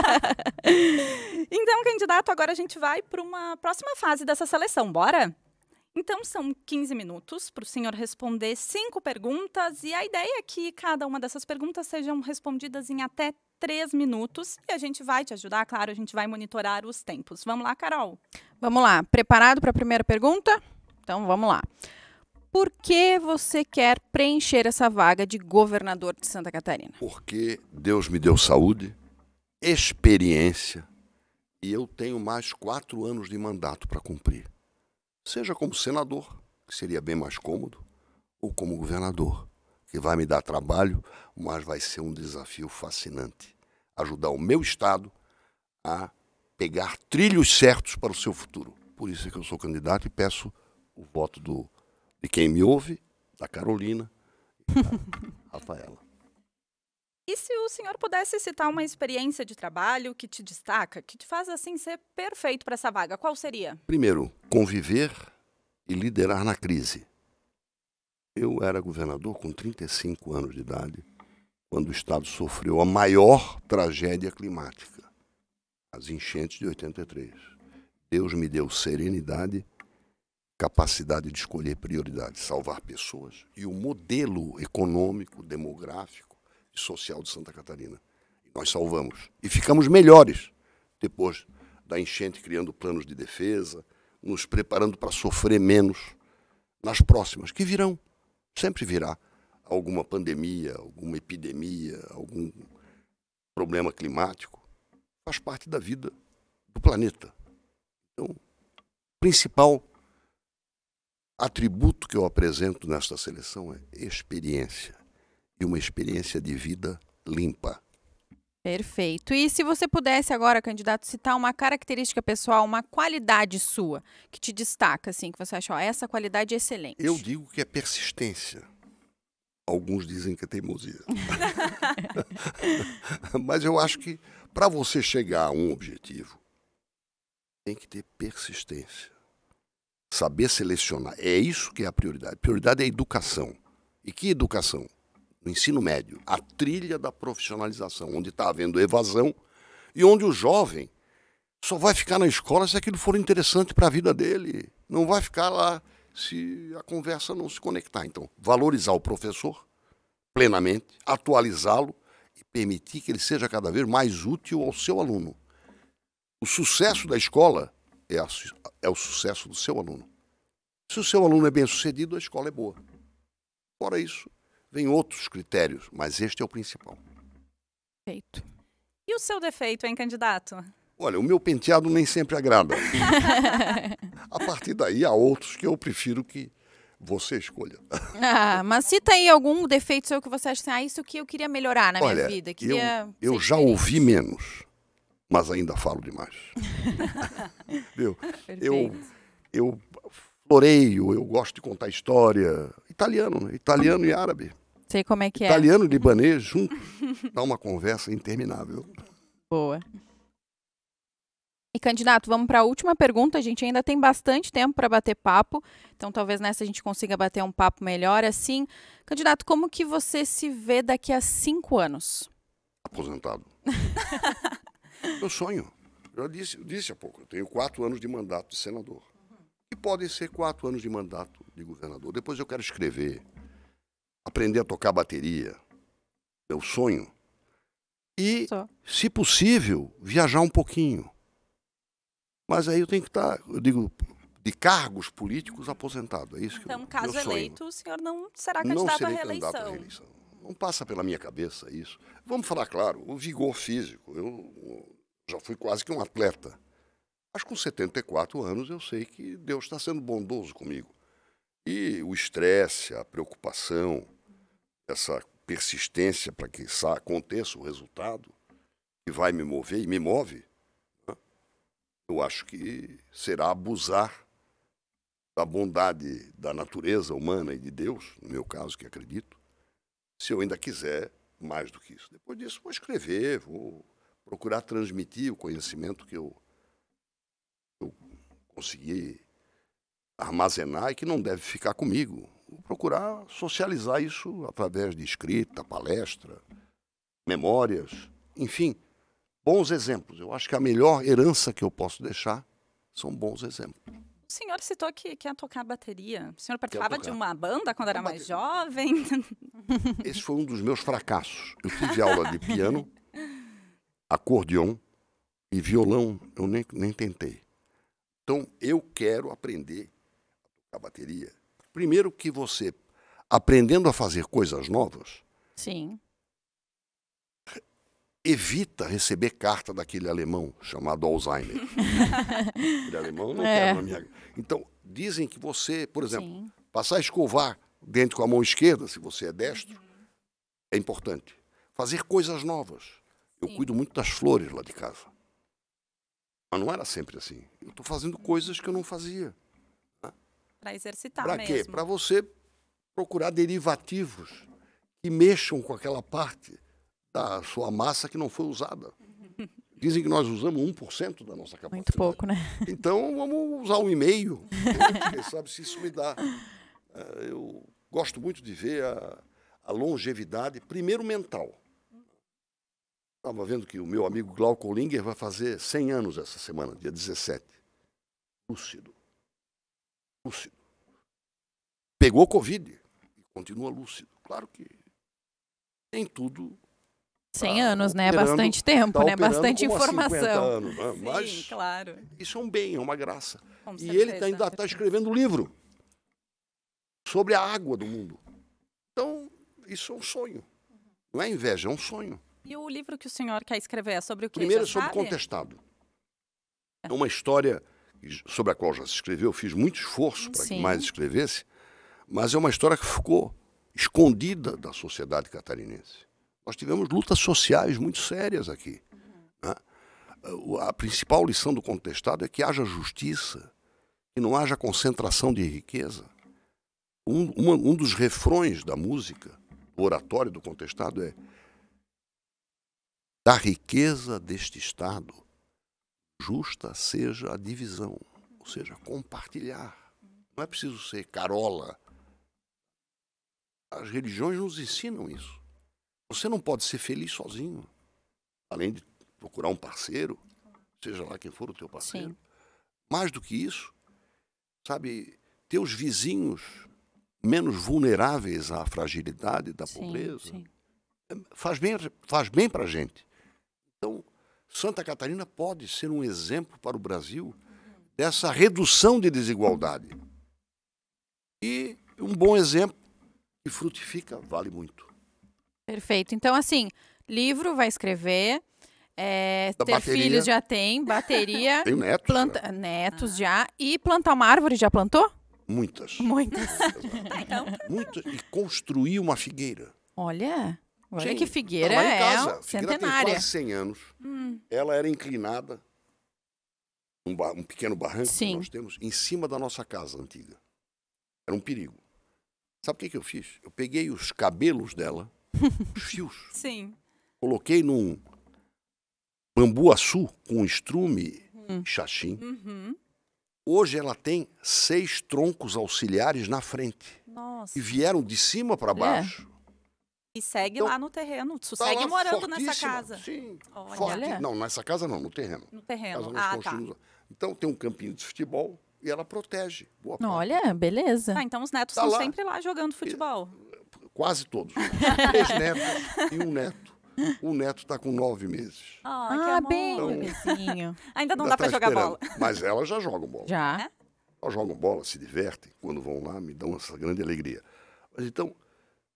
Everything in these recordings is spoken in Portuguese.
então, candidato, agora a gente vai para uma próxima fase dessa seleção, bora? Então, são 15 minutos para o senhor responder cinco perguntas, e a ideia é que cada uma dessas perguntas sejam respondidas em até três minutos, e a gente vai te ajudar, claro, a gente vai monitorar os tempos. Vamos lá, Carol? Vamos lá. Preparado para a primeira pergunta? Então, vamos lá. Por que você quer preencher essa vaga de governador de Santa Catarina? Porque Deus me deu saúde, experiência e eu tenho mais quatro anos de mandato para cumprir. Seja como senador, que seria bem mais cômodo, ou como governador, que vai me dar trabalho, mas vai ser um desafio fascinante ajudar o meu Estado a pegar trilhos certos para o seu futuro. Por isso é que eu sou candidato e peço o voto do, de quem me ouve, da Carolina e da Rafaela. E se o senhor pudesse citar uma experiência de trabalho que te destaca, que te faz assim ser perfeito para essa vaga, qual seria? Primeiro, conviver e liderar na crise. Eu era governador com 35 anos de idade quando o estado sofreu a maior tragédia climática, as enchentes de 83. Deus me deu serenidade, capacidade de escolher prioridades, salvar pessoas e o modelo econômico, demográfico e social de Santa Catarina. nós salvamos. E ficamos melhores depois da enchente, criando planos de defesa, nos preparando para sofrer menos nas próximas, que virão. Sempre virá alguma pandemia, alguma epidemia, algum problema climático. Faz parte da vida do planeta. Então, o principal atributo que eu apresento nesta seleção é experiência e uma experiência de vida limpa. Perfeito. E se você pudesse agora, candidato, citar uma característica pessoal, uma qualidade sua que te destaca, assim, que você acha, ó, essa qualidade é excelente. Eu digo que é persistência. Alguns dizem que é teimosia. Mas eu acho que para você chegar a um objetivo, tem que ter persistência. Saber selecionar. É isso que é a prioridade. A prioridade é a educação. E que educação? no ensino médio, a trilha da profissionalização, onde está havendo evasão e onde o jovem só vai ficar na escola se aquilo for interessante para a vida dele. Não vai ficar lá se a conversa não se conectar. Então, valorizar o professor plenamente, atualizá-lo e permitir que ele seja cada vez mais útil ao seu aluno. O sucesso da escola é, a, é o sucesso do seu aluno. Se o seu aluno é bem sucedido, a escola é boa. Fora isso, Vêm outros critérios, mas este é o principal. Perfeito. E o seu defeito, hein, candidato? Olha, o meu penteado nem sempre agrada. a partir daí, há outros que eu prefiro que você escolha. Ah, mas cita aí algum defeito seu que você acha assim, ah, isso que eu queria melhorar na Olha, minha vida. Queria eu, eu já ouvi menos, mas ainda falo demais. Viu? Eu, eu floreio, eu gosto de contar história. Italiano, né? Italiano e árabe. Sei como é que Italiano é. Italiano e libanês junto. Dá uma conversa interminável. Boa. E candidato, vamos para a última pergunta. A gente ainda tem bastante tempo para bater papo, então talvez nessa a gente consiga bater um papo melhor. Assim, candidato, como que você se vê daqui a cinco anos? Aposentado. Meu sonho. Eu disse, eu disse há pouco, eu tenho quatro anos de mandato de senador. E podem ser quatro anos de mandato de governador. Depois eu quero escrever, aprender a tocar bateria. Meu é sonho. E, Só. se possível, viajar um pouquinho. Mas aí eu tenho que estar, tá, eu digo, de cargos políticos aposentado. É isso então, que eu, então, caso eleito, o senhor não será candidato não serei à Candidato à reeleição. Não passa pela minha cabeça isso. Vamos falar claro, o vigor físico. Eu já fui quase que um atleta. Mas com 74 anos eu sei que Deus está sendo bondoso comigo. E o estresse, a preocupação, essa persistência para que aconteça o resultado que vai me mover e me move, né? eu acho que será abusar da bondade da natureza humana e de Deus, no meu caso, que acredito, se eu ainda quiser mais do que isso. Depois disso, vou escrever, vou procurar transmitir o conhecimento que eu, eu consegui armazenar e que não deve ficar comigo procurar socializar isso através de escrita, palestra, memórias, enfim, bons exemplos. Eu acho que a melhor herança que eu posso deixar são bons exemplos. O senhor citou que quer tocar bateria. O senhor participava de uma banda quando era mais jovem? Esse foi um dos meus fracassos. Eu tive aula de piano, acordeon e violão. Eu nem, nem tentei. Então, eu quero aprender a tocar bateria. Primeiro que você, aprendendo a fazer coisas novas, Sim. evita receber carta daquele alemão chamado Alzheimer. Aquele alemão não é. quer minha... Então, dizem que você, por exemplo, Sim. passar a escovar dentro com a mão esquerda, se você é destro, uhum. é importante. Fazer coisas novas. Eu Sim. cuido muito das flores lá de casa. Mas não era sempre assim. Eu estou fazendo coisas que eu não fazia. Para exercitar pra mesmo. Para quê? Para você procurar derivativos que mexam com aquela parte da sua massa que não foi usada. Dizem que nós usamos 1% da nossa capacidade. Muito pouco, né? Então, vamos usar um e-mail. Quem sabe se isso me dá. Eh, eu gosto muito de ver a, a longevidade, primeiro mental. Estava vendo que o meu amigo Glauco Linger vai fazer 100 anos essa semana, dia 17. Lúcido lúcido. Pegou Covid e continua lúcido. Claro que tem tudo. 100 tá anos, né? É Bastante tempo, tá né? Bastante informação. Anos, né? Sim, Mas claro. isso é um bem, é uma graça. Com e tá certeza. ele ainda está escrevendo um livro sobre a água do mundo. Então, isso é um sonho. Não é inveja, é um sonho. E o livro que o senhor quer escrever é sobre o que? Primeiro, é sobre sabe? Contestado. É uma história sobre a qual já se escreveu, fiz muito esforço para que mais escrevesse, mas é uma história que ficou escondida da sociedade catarinense. Nós tivemos lutas sociais muito sérias aqui. Né? A principal lição do contestado é que haja justiça, que não haja concentração de riqueza. Um, uma, um dos refrões da música, do oratório do contestado, é da riqueza deste Estado justa seja a divisão, ou seja, compartilhar. Não é preciso ser carola. As religiões nos ensinam isso. Você não pode ser feliz sozinho, além de procurar um parceiro, seja lá quem for o teu parceiro. Sim. Mais do que isso, sabe, teus vizinhos menos vulneráveis à fragilidade da sim, pobreza sim. É, faz bem faz bem para gente. Então Santa Catarina pode ser um exemplo para o Brasil dessa redução de desigualdade. E um bom exemplo que frutifica vale muito. Perfeito. Então, assim, livro vai escrever, é, ter filhos já tem, bateria. tem netos. Planta, já. Netos ah. já. E plantar uma árvore já plantou? Muitas. Muitas. Então. Muitas. E construir uma figueira. Olha. Olha Sim. que Figueira é centenária. Figueira tem quase 100 anos. Hum. Ela era inclinada, um, bar, um pequeno barranco Sim. que nós temos, em cima da nossa casa antiga. Era um perigo. Sabe o que, é que eu fiz? Eu peguei os cabelos dela, os fios. Sim. Coloquei num bambu açu com estrume hum. xaxim. Uhum. Hoje ela tem seis troncos auxiliares na frente. Nossa. E vieram de cima para é. baixo. É. E segue então, lá no terreno, tu tá segue morando nessa casa. Sim, Olha. Não, nessa casa não, no terreno. No terreno, ah, tá. Então tem um campinho de futebol e ela protege. Boa Olha, parte. beleza. Ah, então os netos tá estão tá sempre lá jogando futebol. É, quase todos. Três netos e um neto. O neto está com nove meses. Oh, ah, ah bem, então, bebezinho. Ainda não ainda tá dá para jogar bola. Mas elas já jogam bola. Já. É? Elas jogam bola, se divertem. Quando vão lá, me dão essa grande alegria. Mas então,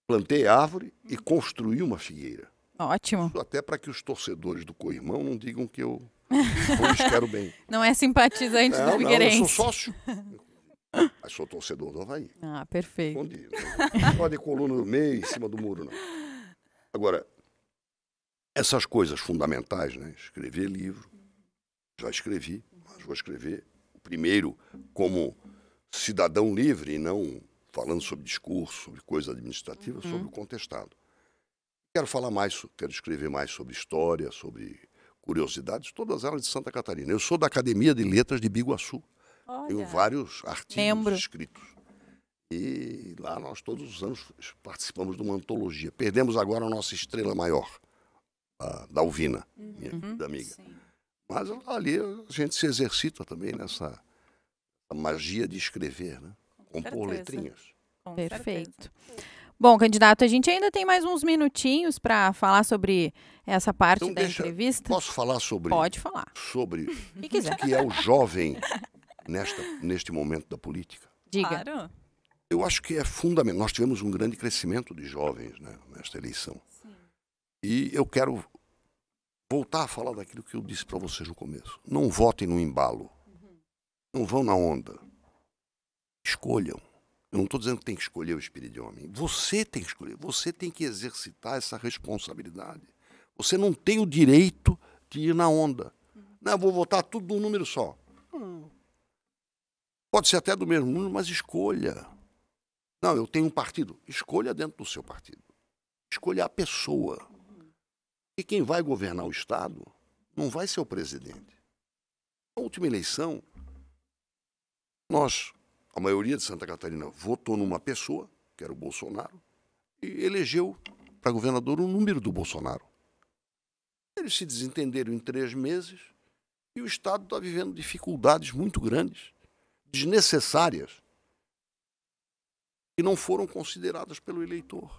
plantei árvore e construí uma figueira. Ótimo. Isso até para que os torcedores do Coirmão não digam que eu pois quero bem. Não é simpatizante não, do Figueirense. Não, eu sou sócio. Mas sou torcedor do Havaí. Ah, perfeito. Bom dia. Só de coluna no meio, em cima do muro, não. Agora, essas coisas fundamentais, né? Escrever livro. Já escrevi, mas vou escrever primeiro como cidadão livre e não falando sobre discurso, sobre coisa administrativa, uhum. sobre o contestado. Quero falar mais, quero escrever mais sobre história, sobre curiosidades, todas elas de Santa Catarina. Eu sou da Academia de Letras de Biguaçu. Olha, Tenho vários artigos lembro. escritos. E lá nós todos os anos participamos de uma antologia. Perdemos agora a nossa estrela maior, a Dalvina, uhum. minha uhum. querida amiga. Sim. Mas ali a gente se exercita também nessa magia de escrever, né? Com por letrinhas. Com Perfeito. Certeza. Bom, candidato, a gente ainda tem mais uns minutinhos para falar sobre essa parte então, da deixa, entrevista. Posso falar sobre? Pode falar. Sobre o que é o jovem nesta, neste momento da política? Diga. Claro. Eu acho que é fundamental. Nós tivemos um grande crescimento de jovens né, nesta eleição. Sim. E eu quero voltar a falar daquilo que eu disse para vocês no começo. Não votem no embalo. Uhum. Não vão na onda. Escolham. Eu não estou dizendo que tem que escolher o espírito de homem. Você tem que escolher. Você tem que exercitar essa responsabilidade. Você não tem o direito de ir na onda. Não, vou votar tudo num número só. Pode ser até do mesmo número, mas escolha. Não, eu tenho um partido. Escolha dentro do seu partido. Escolha a pessoa. E quem vai governar o Estado não vai ser o presidente. Na última eleição, nós a maioria de Santa Catarina votou numa pessoa, que era o Bolsonaro, e elegeu para governador o número do Bolsonaro. Eles se desentenderam em três meses e o Estado está vivendo dificuldades muito grandes, desnecessárias, que não foram consideradas pelo eleitor.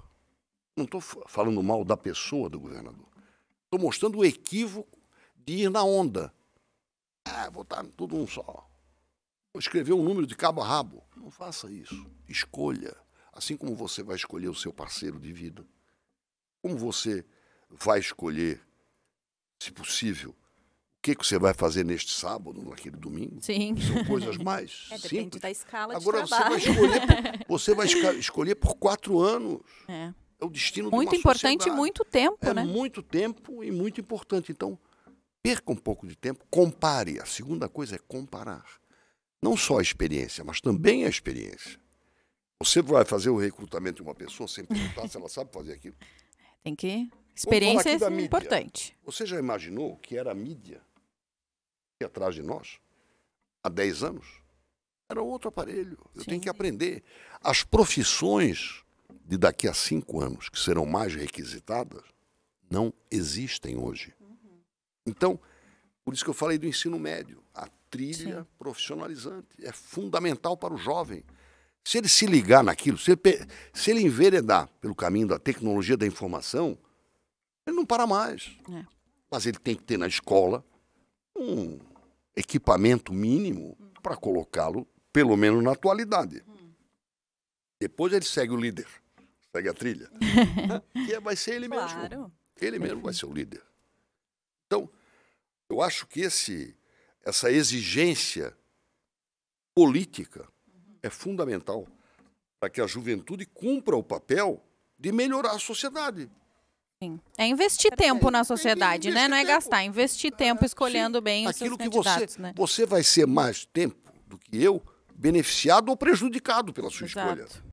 Não estou falando mal da pessoa do governador. Estou mostrando o equívoco de ir na onda. Ah, votar tudo um só escrever um número de cabo a rabo. Não faça isso. Escolha. Assim como você vai escolher o seu parceiro de vida, como você vai escolher, se possível, o que, que você vai fazer neste sábado, naquele domingo. Sim. São coisas mais. É, depende da escala Agora, de Agora, você vai escolher. você vai escolher por quatro anos. É. É o destino Muito de importante e muito tempo, é né? Muito tempo e muito importante. Então, perca um pouco de tempo, compare. A segunda coisa é comparar. Não só a experiência, mas também a experiência. Você vai fazer o recrutamento de uma pessoa sem perguntar se ela sabe fazer aquilo? É, tem que. Experiência é importante. Você já imaginou que era a mídia aqui atrás de nós? Há 10 anos? Era outro aparelho. Eu Sim. tenho que aprender. As profissões de daqui a cinco anos, que serão mais requisitadas, não existem hoje. Uhum. Então, por isso que eu falei do ensino médio trilha Sim. profissionalizante. É fundamental para o jovem. Se ele se ligar naquilo, se ele, se ele enveredar pelo caminho da tecnologia da informação, ele não para mais. É. Mas ele tem que ter na escola um equipamento mínimo para colocá-lo, pelo menos na atualidade. Depois ele segue o líder, segue a trilha. Né? e é, vai ser ele claro. mesmo. Ele mesmo vai ser o líder. Então, eu acho que esse essa exigência política é fundamental para que a juventude cumpra o papel de melhorar a sociedade. Sim. É investir é, tempo é, na sociedade, né? Não é gastar, gastar, é investir ah, tempo escolhendo Sim, bem os seus candidatos. Você, né? você vai ser mais tempo do que eu beneficiado ou prejudicado pela sua Exato. escolha.